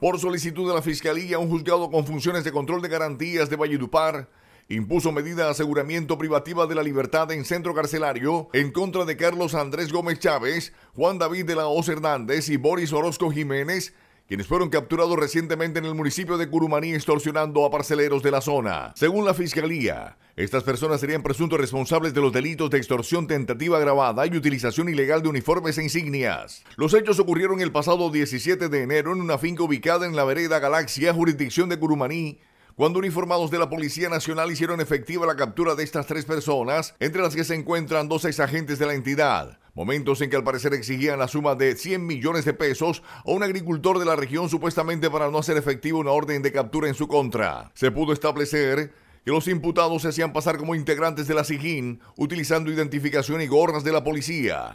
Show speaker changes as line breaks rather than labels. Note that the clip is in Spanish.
Por solicitud de la Fiscalía, un juzgado con funciones de control de garantías de Valledupar impuso medida de aseguramiento privativa de la libertad en centro carcelario en contra de Carlos Andrés Gómez Chávez, Juan David de la Hoz Hernández y Boris Orozco Jiménez, quienes fueron capturados recientemente en el municipio de Curumaní extorsionando a parceleros de la zona. Según la fiscalía, estas personas serían presuntos responsables de los delitos de extorsión tentativa grabada y utilización ilegal de uniformes e insignias. Los hechos ocurrieron el pasado 17 de enero en una finca ubicada en la vereda Galaxia, jurisdicción de Curumaní, cuando uniformados de la Policía Nacional hicieron efectiva la captura de estas tres personas, entre las que se encuentran dos exagentes de la entidad. Momentos en que al parecer exigían la suma de 100 millones de pesos a un agricultor de la región supuestamente para no hacer efectiva una orden de captura en su contra. Se pudo establecer que los imputados se hacían pasar como integrantes de la SIGIN utilizando identificación y gorras de la policía.